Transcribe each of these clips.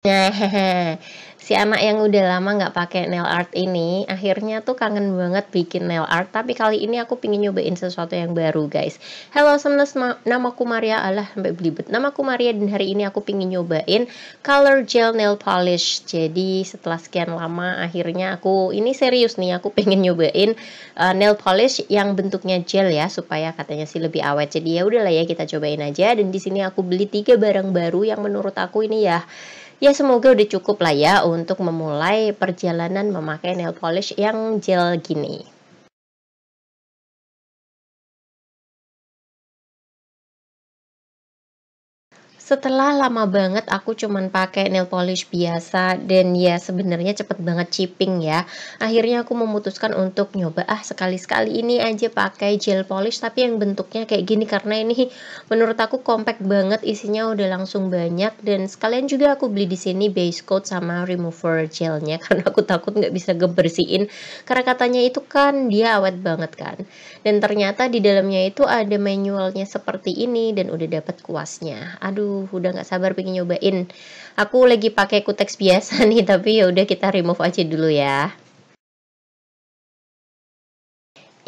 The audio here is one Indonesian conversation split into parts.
Nah, si anak yang udah lama nggak pakai nail art ini, akhirnya tuh kangen banget bikin nail art. Tapi kali ini aku pingin nyobain sesuatu yang baru, guys. Halo, nama aku Maria. Alah, sampai Nama aku Maria dan hari ini aku pingin nyobain color gel nail polish. Jadi setelah sekian lama, akhirnya aku ini serius nih, aku pengen nyobain uh, nail polish yang bentuknya gel ya, supaya katanya sih lebih awet. Jadi ya udahlah ya kita cobain aja. Dan di sini aku beli tiga barang baru yang menurut aku ini ya ya semoga udah cukup lah ya untuk memulai perjalanan memakai nail polish yang gel gini setelah lama banget aku cuman pakai nail polish biasa dan ya sebenarnya cepet banget chipping ya akhirnya aku memutuskan untuk nyoba ah sekali-sekali ini aja pakai gel polish tapi yang bentuknya kayak gini karena ini menurut aku compact banget isinya udah langsung banyak dan sekalian juga aku beli di sini base coat sama remover gelnya karena aku takut nggak bisa gebersihin karena katanya itu kan dia awet banget kan dan ternyata di dalamnya itu ada manualnya seperti ini dan udah dapat kuasnya aduh aduh udah nggak sabar pengen nyobain aku lagi pakai kuteks biasa nih tapi ya udah kita remove aja dulu ya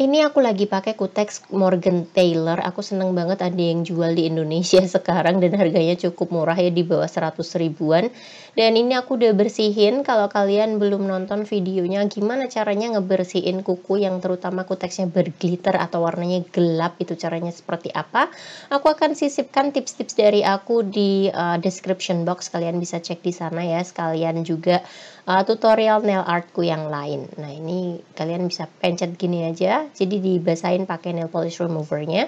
ini aku lagi pakai Kutex Morgan Taylor. Aku seneng banget ada yang jual di Indonesia sekarang dan harganya cukup murah ya di bawah 100 ribuan. Dan ini aku udah bersihin. Kalau kalian belum nonton videonya gimana caranya ngebersihin kuku yang terutama kuteksnya berglitter atau warnanya gelap itu caranya seperti apa. Aku akan sisipkan tips-tips dari aku di uh, description box. Kalian bisa cek di sana ya. Sekalian juga uh, tutorial nail artku yang lain. Nah ini kalian bisa pencet gini aja jadi dibasahin pakai nail polish removernya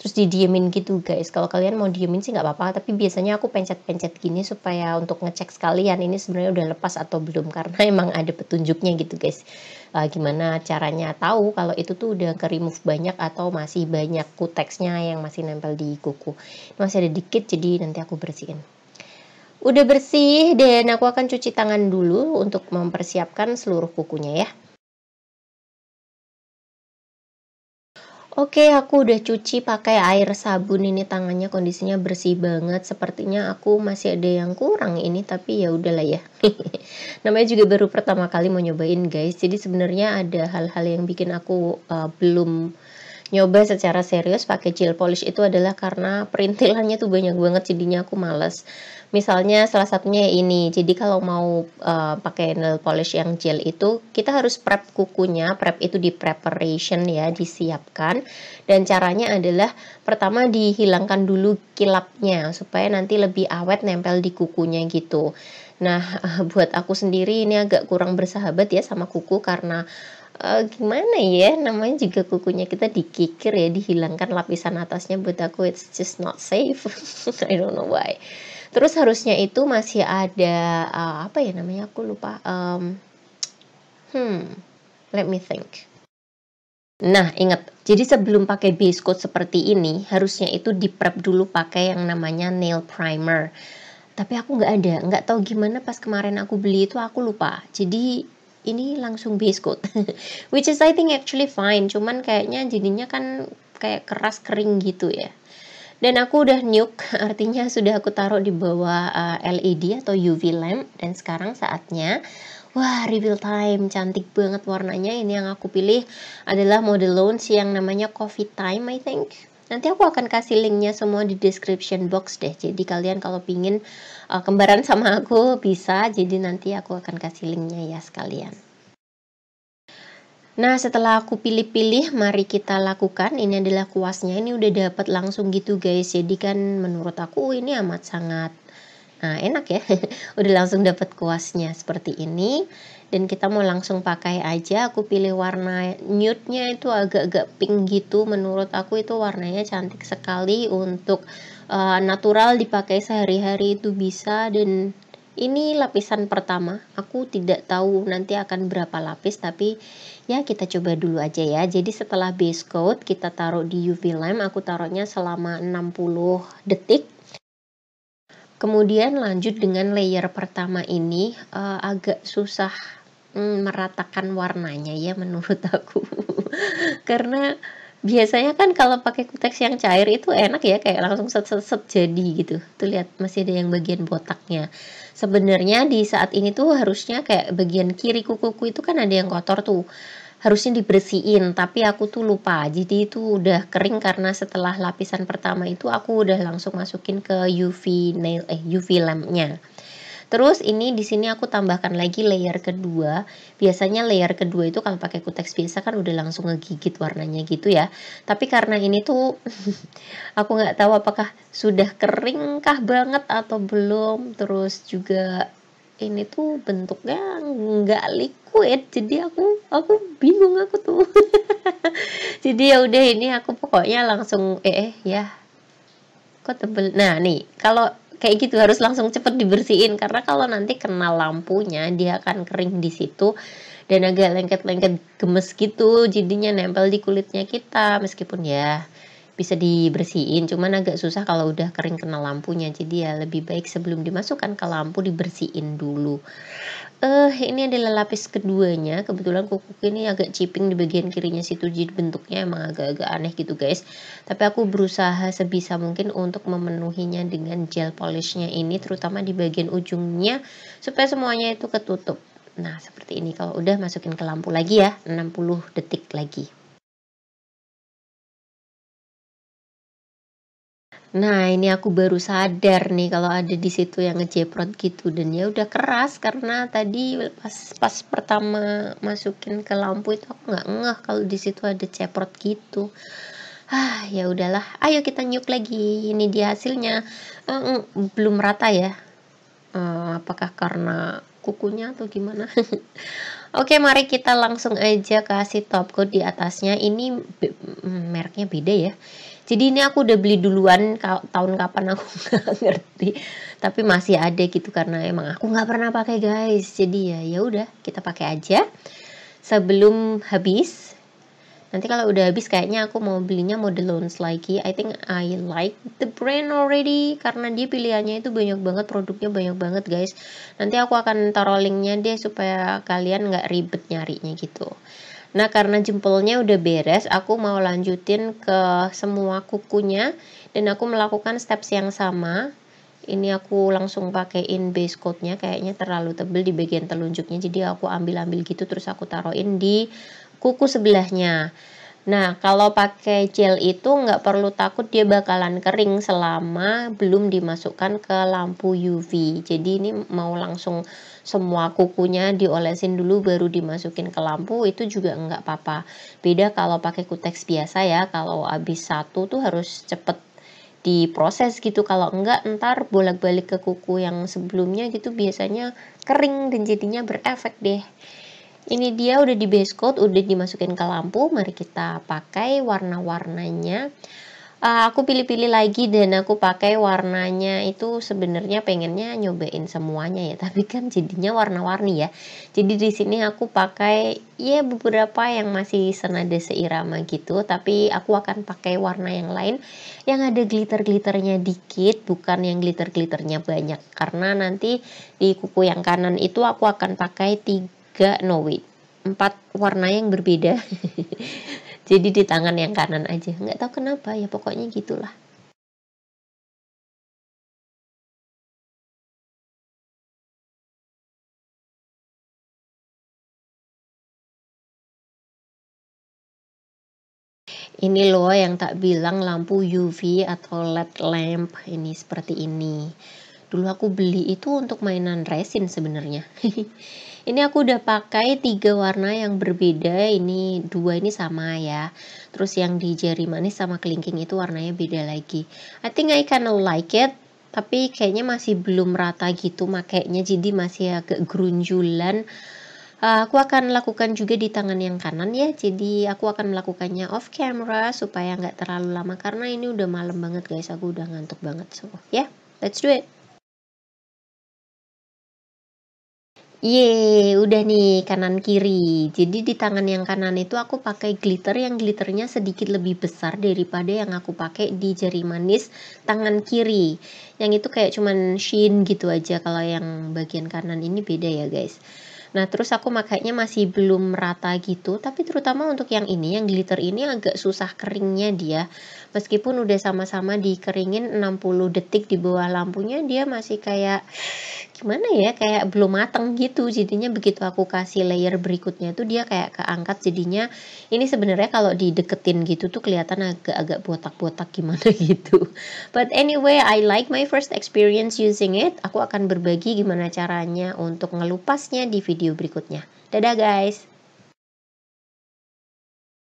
terus didiemin gitu guys kalau kalian mau diemin sih nggak apa-apa tapi biasanya aku pencet-pencet gini supaya untuk ngecek sekalian ini sebenarnya udah lepas atau belum karena emang ada petunjuknya gitu guys uh, gimana caranya tahu kalau itu tuh udah ke remove banyak atau masih banyak kuteksnya yang masih nempel di kuku ini masih ada dikit jadi nanti aku bersihin udah bersih dan aku akan cuci tangan dulu untuk mempersiapkan seluruh kukunya ya Oke, aku udah cuci pakai air sabun ini tangannya kondisinya bersih banget. Sepertinya aku masih ada yang kurang ini tapi ya udahlah ya. Namanya juga baru pertama kali mau nyobain guys. Jadi sebenarnya ada hal-hal yang bikin aku uh, belum nyoba secara serius pakai gel polish itu adalah karena perintilannya tuh banyak banget jadinya aku males Misalnya salah satunya ya ini. Jadi kalau mau uh, pakai nail polish yang gel itu kita harus prep kukunya. Prep itu di preparation ya, disiapkan. Dan caranya adalah pertama dihilangkan dulu kilapnya supaya nanti lebih awet nempel di kukunya gitu. Nah, buat aku sendiri ini agak kurang bersahabat ya sama kuku karena uh, gimana ya namanya juga kukunya kita dikikir ya dihilangkan lapisan atasnya buat aku it's just not safe I don't know why terus harusnya itu masih ada uh, apa ya namanya aku lupa um, hmm let me think Nah, ingat, jadi sebelum pakai base coat seperti ini, harusnya itu di prep dulu pakai yang namanya nail primer. Tapi aku nggak ada, nggak tahu gimana pas kemarin aku beli itu aku lupa. Jadi ini langsung base coat, which is I think actually fine. Cuman kayaknya jadinya kan kayak keras kering gitu ya dan aku udah nyuk, artinya sudah aku taruh di bawah eh, LED atau UV lamp dan sekarang saatnya Wah, reveal time cantik banget warnanya. Ini yang aku pilih adalah mode launch yang namanya Coffee Time, I think. Nanti aku akan kasih linknya semua di description box deh. Jadi kalian kalau pingin uh, kembaran sama aku bisa. Jadi nanti aku akan kasih linknya ya sekalian. Nah, setelah aku pilih-pilih, mari kita lakukan. Ini adalah kuasnya. Ini udah dapat langsung gitu, guys. Jadi kan menurut aku ini amat sangat nah, enak ya. udah langsung dapat kuasnya seperti ini. Dan kita mau langsung pakai aja. Aku pilih warna nude-nya itu agak-agak pink gitu. Menurut aku itu warnanya cantik sekali untuk uh, natural dipakai sehari-hari itu bisa dan ini lapisan pertama aku tidak tahu nanti akan berapa lapis tapi ya kita coba dulu aja ya jadi setelah base coat kita taruh di UV lamp aku taruhnya selama 60 detik kemudian lanjut dengan layer pertama ini uh, agak susah hmm, meratakan warnanya ya menurut aku karena biasanya kan kalau pakai kuteks yang cair itu enak ya kayak langsung set set set jadi gitu tuh lihat masih ada yang bagian botaknya sebenarnya di saat ini tuh harusnya kayak bagian kiri kukuku itu kan ada yang kotor tuh harusnya dibersihin tapi aku tuh lupa jadi itu udah kering karena setelah lapisan pertama itu aku udah langsung masukin ke UV nail eh UV lampnya Terus ini di sini aku tambahkan lagi layer kedua. Biasanya layer kedua itu kalau pakai kuteks biasa kan udah langsung ngegigit warnanya gitu ya. Tapi karena ini tuh aku nggak tahu apakah sudah keringkah banget atau belum. Terus juga ini tuh bentuknya nggak liquid jadi aku aku bingung aku tuh jadi ya udah ini aku pokoknya langsung eh, eh ya kok tebel nah nih kalau kayak gitu harus langsung cepet dibersihin karena kalau nanti kena lampunya dia akan kering di situ dan agak lengket-lengket gemes gitu jadinya nempel di kulitnya kita meskipun ya bisa dibersihin cuman agak susah kalau udah kering kena lampunya jadi ya lebih baik sebelum dimasukkan ke lampu dibersihin dulu eh uh, ini adalah lapis keduanya kebetulan kuku ini agak chipping di bagian kirinya situ jadi bentuknya emang agak-agak aneh gitu guys tapi aku berusaha sebisa mungkin untuk memenuhinya dengan gel polishnya ini terutama di bagian ujungnya supaya semuanya itu ketutup Nah, seperti ini kalau udah masukin ke lampu lagi ya, 60 detik lagi. Nah, ini aku baru sadar nih kalau ada di situ yang ngejeprot gitu dan ya udah keras karena tadi pas pas pertama masukin ke lampu itu aku nggak ngeh kalau di situ ada ceprot gitu. Ah, ya udahlah. Ayo kita nyuk lagi. Ini dia hasilnya. Uh, belum rata ya. Uh, apakah karena kukunya atau gimana? Oke, mari kita langsung aja kasih top coat di atasnya. Ini mm, mereknya beda ya jadi ini aku udah beli duluan tahun kapan aku nggak ngerti tapi masih ada gitu karena emang aku nggak pernah pakai guys jadi ya ya udah kita pakai aja sebelum habis nanti kalau udah habis kayaknya aku mau belinya model launch lagi I think I like the brand already karena dia pilihannya itu banyak banget produknya banyak banget guys nanti aku akan taruh linknya deh supaya kalian nggak ribet nyarinya gitu Nah, karena jempolnya udah beres, aku mau lanjutin ke semua kukunya dan aku melakukan steps yang sama. Ini aku langsung pakein base coatnya, kayaknya terlalu tebel di bagian telunjuknya, jadi aku ambil-ambil gitu terus aku taruhin di kuku sebelahnya. Nah, kalau pakai gel itu nggak perlu takut dia bakalan kering selama belum dimasukkan ke lampu UV. Jadi ini mau langsung semua kukunya diolesin dulu baru dimasukin ke lampu itu juga enggak apa-apa beda kalau pakai kuteks biasa ya kalau habis satu tuh harus cepet diproses gitu kalau enggak ntar bolak-balik ke kuku yang sebelumnya gitu biasanya kering dan jadinya berefek deh ini dia udah di base coat udah dimasukin ke lampu mari kita pakai warna-warnanya uh, aku pilih-pilih lagi dan aku pakai warnanya itu sebenarnya pengennya nyobain semuanya ya tapi kan jadinya warna-warni ya jadi di sini aku pakai ya beberapa yang masih senada seirama gitu tapi aku akan pakai warna yang lain yang ada glitter-glitternya dikit bukan yang glitter-glitternya banyak karena nanti di kuku yang kanan itu aku akan pakai tiga no wait empat warna yang berbeda jadi di tangan yang kanan aja nggak tahu kenapa ya pokoknya gitulah ini loh yang tak bilang lampu UV atau LED lamp ini seperti ini. Dulu aku beli itu untuk mainan resin sebenarnya. ini aku udah pakai tiga warna yang berbeda ini dua ini sama ya terus yang di jari manis sama kelingking itu warnanya beda lagi I think I kinda like it tapi kayaknya masih belum rata gitu makanya jadi masih agak gerunjulan uh, ah, aku akan lakukan juga di tangan yang kanan ya jadi aku akan melakukannya off camera supaya nggak terlalu lama karena ini udah malam banget guys aku udah ngantuk banget so ya yeah, let's do it Ye, udah nih kanan kiri. Jadi di tangan yang kanan itu aku pakai glitter yang glitternya sedikit lebih besar daripada yang aku pakai di jari manis tangan kiri. Yang itu kayak cuman sheen gitu aja kalau yang bagian kanan ini beda ya guys. Nah, terus aku makanya masih belum rata gitu, tapi terutama untuk yang ini, yang glitter ini agak susah keringnya dia. Meskipun udah sama-sama dikeringin 60 detik di bawah lampunya, dia masih kayak gimana ya, kayak belum mateng gitu. Jadinya begitu aku kasih layer berikutnya tuh dia kayak keangkat jadinya ini sebenarnya kalau dideketin gitu tuh kelihatan agak-agak botak-botak gimana gitu. But anyway, I like my first experience using it. Aku akan berbagi gimana caranya untuk ngelupasnya di video video berikutnya. Dadah guys!